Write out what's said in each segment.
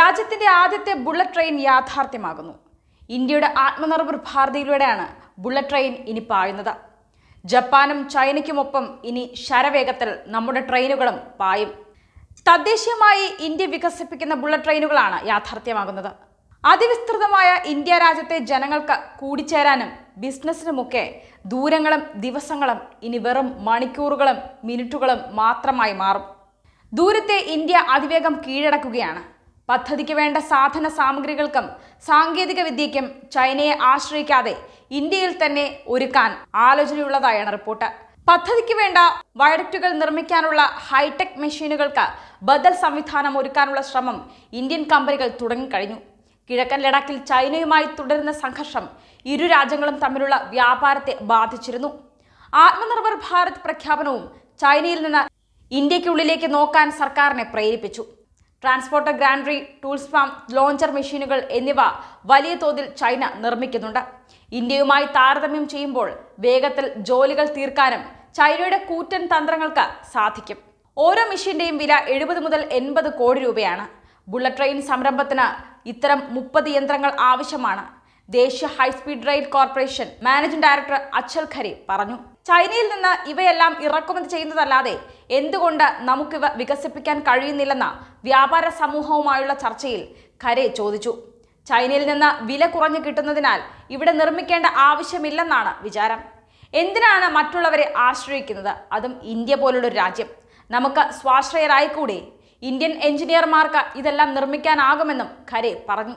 രാജ്യത്തിന്റെ ആദ്യത്തെ bullet train യാഥാർത്ഥ്യമാകുന്നു ഇന്ത്യയുടെ ആത്മനിർഭർ ഭാരതിയിലൂടെയാണ് ബുള്ളറ്റ് ട്രെയിൻ ഇനി പായുന്നത് ജപ്പാനും ചൈനയ്ക്കുമൊപ്പം ഇനി ശരവേഗത്തിൽ നമ്മുടെ ട്രെയിനുകളും പായും തദ്ദേശീയമായി ഇന്ത്യ വികസിപ്പിക്കുന്ന ബുള്ളറ്റ് ട്രെയിനുകളാണ് യാഥാർത്ഥ്യമാകുന്നത് അതിവിസ്തൃതമായ ഇന്ത്യ രാജ്യത്തെ ജനങ്ങൾക്ക് കൂടിച്ചേരാനും ബിസിനസ്സിനുമൊക്കെ ദൂരങ്ങളും ദിവസങ്ങളും ഇനി വെറും മണിക്കൂറുകളും മിനിറ്റുകളും മാത്രമായി മാറും ദൂരത്തെ ഇന്ത്യ അതിവേഗം കീഴടക്കുകയാണ് പദ്ധതിക്ക് വേണ്ട സാധന സാമഗ്രികൾക്കും സാങ്കേതിക വിദ്യയ്ക്കും ചൈനയെ ആശ്രയിക്കാതെ ഇന്ത്യയിൽ തന്നെ ഒരുക്കാൻ ആലോചനയുള്ളതായാണ് റിപ്പോർട്ട് പദ്ധതിക്ക് വേണ്ട വയഡക്റ്റുകൾ നിർമ്മിക്കാനുള്ള ഹൈടെക് മെഷീനുകൾക്ക് ബദൽ സംവിധാനം ഒരുക്കാനുള്ള ശ്രമം ഇന്ത്യൻ കമ്പനികൾ തുടങ്ങിക്കഴിഞ്ഞു കിഴക്കൻ ലഡാക്കിൽ ചൈനയുമായി തുടരുന്ന സംഘർഷം ഇരു രാജ്യങ്ങളും തമ്മിലുള്ള വ്യാപാരത്തെ ബാധിച്ചിരുന്നു ആത്മനിർഭർ ഭാരത് പ്രഖ്യാപനവും ചൈനയിൽ നിന്ന് ഇന്ത്യക്കുള്ളിലേക്ക് നോക്കാൻ സർക്കാരിനെ പ്രേരിപ്പിച്ചു transporter gantry tools farm launcher മെഷീനുകൾ എന്നിവ വലിയ തോതിൽ ചൈന നിർമ്മിക്കുന്നുണ്ട് ഇന്ത്യയുമായി താരതമ്യം ചെയ്യുമ്പോൾ വേഗത്തിൽ ജോലികൾ തീർക്കാനും ചൈനയുടെ കൂറ്റൻ തന്ത്രങ്ങൾക്ക് സാധിക്കും ഓരോ മെഷീൻ്റെയും വില എഴുപത് മുതൽ എൺപത് കോടി രൂപയാണ് ബുള്ളറ്റ് ട്രെയിൻ സംരംഭത്തിന് ഇത്തരം മുപ്പത് യന്ത്രങ്ങൾ ആവശ്യമാണ് ദേശീയ high speed rail corporation managing director Achal Khare പറഞ്ഞു ചൈനയിൽ നിന്ന് ഇവയെല്ലാം ഇറക്കുമതി ചെയ്യുന്നതല്ലാതെ എന്തുകൊണ്ട് നമുക്കിവ വികസിപ്പിക്കാൻ കഴിയുന്നില്ലെന്ന വ്യാപാര സമൂഹവുമായുള്ള ചർച്ചയിൽ ഖരെ ചോദിച്ചു ചൈനയിൽ നിന്ന് വില കുറഞ്ഞു കിട്ടുന്നതിനാൽ ഇവിടെ നിർമ്മിക്കേണ്ട ആവശ്യമില്ലെന്നാണ് വിചാരം എന്തിനാണ് മറ്റുള്ളവരെ ആശ്രയിക്കുന്നത് അതും ഇന്ത്യ പോലുള്ളൊരു രാജ്യം നമുക്ക് സ്വാശ്രയരായിക്കൂടെ ഇന്ത്യൻ എഞ്ചിനീയർമാർക്ക് ഇതെല്ലാം നിർമ്മിക്കാനാകുമെന്നും ഖരെ പറഞ്ഞു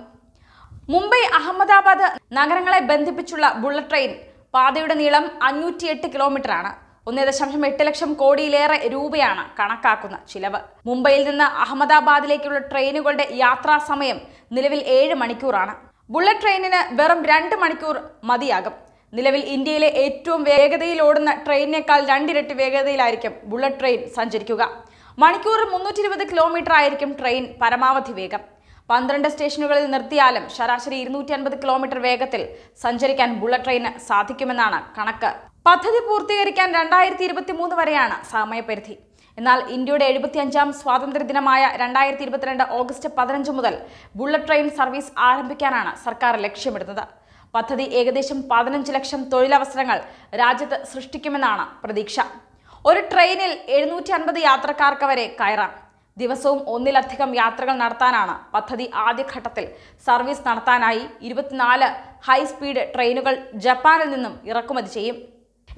മുംബൈ അഹമ്മദാബാദ് നഗരങ്ങളെ ബന്ധിപ്പിച്ചുള്ള ബുള്ളറ്റ് ട്രെയിൻ പാതയുടെ നീളം അഞ്ഞൂറ്റിയെട്ട് കിലോമീറ്ററാണ് ഒന്ന് ദശാംശം എട്ട് ലക്ഷം കോടിയിലേറെ രൂപയാണ് കണക്കാക്കുന്ന ചിലവ് മുംബൈയിൽ നിന്ന് അഹമ്മദാബാദിലേക്കുള്ള ട്രെയിനുകളുടെ യാത്രാ സമയം നിലവിൽ ഏഴ് മണിക്കൂറാണ് ബുള്ളറ്റ് ട്രെയിനിന് വെറും രണ്ട് മണിക്കൂർ മതിയാകും നിലവിൽ ഇന്ത്യയിലെ ഏറ്റവും വേഗതയിൽ ഓടുന്ന ട്രെയിനിനേക്കാൾ രണ്ടിരട്ടി വേഗതയിലായിരിക്കും ബുള്ളറ്റ് ട്രെയിൻ സഞ്ചരിക്കുക മണിക്കൂറിൽ മുന്നൂറ്റി കിലോമീറ്റർ ആയിരിക്കും ട്രെയിൻ പരമാവധി വേഗം പന്ത്രണ്ട് സ്റ്റേഷനുകളിൽ നിർത്തിയാലും ശരാശരി ഇരുന്നൂറ്റി അൻപത് കിലോമീറ്റർ വേഗത്തിൽ സഞ്ചരിക്കാൻ ബുള്ളറ്റ് ട്രെയിന് സാധിക്കുമെന്നാണ് കണക്ക് പദ്ധതി പൂർത്തീകരിക്കാൻ രണ്ടായിരത്തി ഇരുപത്തി മൂന്ന് വരെയാണ് സമയപരിധി എന്നാൽ ഇന്ത്യയുടെ എഴുപത്തിയഞ്ചാം ദിനമായ രണ്ടായിരത്തി ഇരുപത്തിരണ്ട് ഓഗസ്റ്റ് പതിനഞ്ച് മുതൽ ബുള്ളറ്റ് ട്രെയിൻ സർവീസ് ആരംഭിക്കാനാണ് സർക്കാർ ലക്ഷ്യമിടുന്നത് പദ്ധതി ഏകദേശം പതിനഞ്ച് ലക്ഷം തൊഴിലവസരങ്ങൾ രാജ്യത്ത് സൃഷ്ടിക്കുമെന്നാണ് പ്രതീക്ഷ ഒരു ട്രെയിനിൽ എഴുന്നൂറ്റി അൻപത് യാത്രക്കാർക്ക് വരെ കയറാം ദിവസവും ഒന്നിലധികം യാത്രകൾ നടത്താനാണ് പദ്ധതി ആദ്യഘട്ടത്തിൽ സർവീസ് നടത്താനായി ഇരുപത്തിനാല് ഹൈസ്പീഡ് ട്രെയിനുകൾ ജപ്പാനിൽ നിന്നും ഇറക്കുമതി ചെയ്യും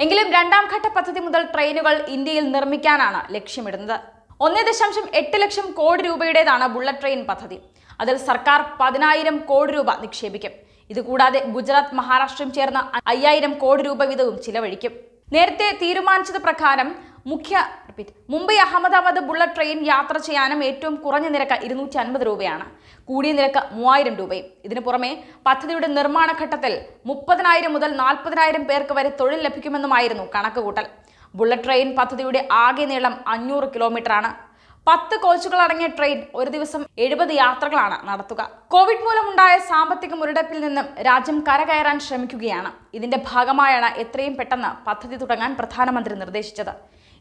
എങ്കിലും രണ്ടാം ഘട്ട പദ്ധതി മുതൽ ട്രെയിനുകൾ ഇന്ത്യയിൽ നിർമ്മിക്കാനാണ് ലക്ഷ്യമിടുന്നത് ഒന്നേ ദശാംശം എട്ട് ലക്ഷം കോടി രൂപയുടേതാണ് ബുള്ളറ്റ് ട്രെയിൻ പദ്ധതി അതിൽ സർക്കാർ പതിനായിരം കോടി രൂപ നിക്ഷേപിക്കും ഇതുകൂടാതെ ഗുജറാത്ത് മഹാരാഷ്ട്രയും ചേർന്ന അയ്യായിരം കോടി രൂപ വീതവും ചിലവഴിക്കും നേരത്തെ തീരുമാനിച്ചത് പ്രകാരം മുഖ്യ റിപ്പീറ്റ് മുംബൈ അഹമ്മദാബാദ് ബുള്ളറ്റ് ട്രെയിൻ യാത്ര ചെയ്യാനും ഏറ്റവും കുറഞ്ഞ നിരക്ക് ഇരുന്നൂറ്റി അൻപത് രൂപയാണ് കൂടിയ നിരക്ക് മൂവായിരം രൂപയും ഇതിനു പുറമെ പദ്ധതിയുടെ നിർമ്മാണ ഘട്ടത്തിൽ മുപ്പതിനായിരം മുതൽ നാൽപ്പതിനായിരം പേർക്ക് വരെ തൊഴിൽ ലഭിക്കുമെന്നുമായിരുന്നു കണക്കുകൂട്ടൽ ബുള്ളറ്റ് ട്രെയിൻ പദ്ധതിയുടെ ആകെ നീളം അഞ്ഞൂറ് കിലോമീറ്ററാണ് പത്ത് കോച്ചുകൾ അടങ്ങിയ ട്രെയിൻ ഒരു ദിവസം എഴുപത് യാത്രകളാണ് നടത്തുക കോവിഡ് മൂലമുണ്ടായ സാമ്പത്തിക മുരടപ്പിൽ നിന്നും രാജ്യം കരകയറാൻ ശ്രമിക്കുകയാണ് ഇതിന്റെ ഭാഗമായാണ് എത്രയും പെട്ടെന്ന് പദ്ധതി തുടങ്ങാൻ പ്രധാനമന്ത്രി നിർദ്ദേശിച്ചത്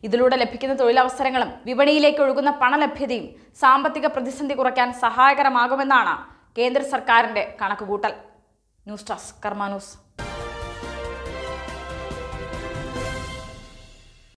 ഇതിലൂടെ ലഭിക്കുന്ന തൊഴിലവസരങ്ങളും വിപണിയിലേക്ക് ഒഴുകുന്ന പണലഭ്യതയും സാമ്പത്തിക പ്രതിസന്ധി കുറയ്ക്കാൻ സഹായകരമാകുമെന്നാണ് കേന്ദ്ര സർക്കാരിൻ്റെ കണക്കുകൂട്ടൽ ന്യൂസ് ഡെസ്ക് കർമാനൂസ്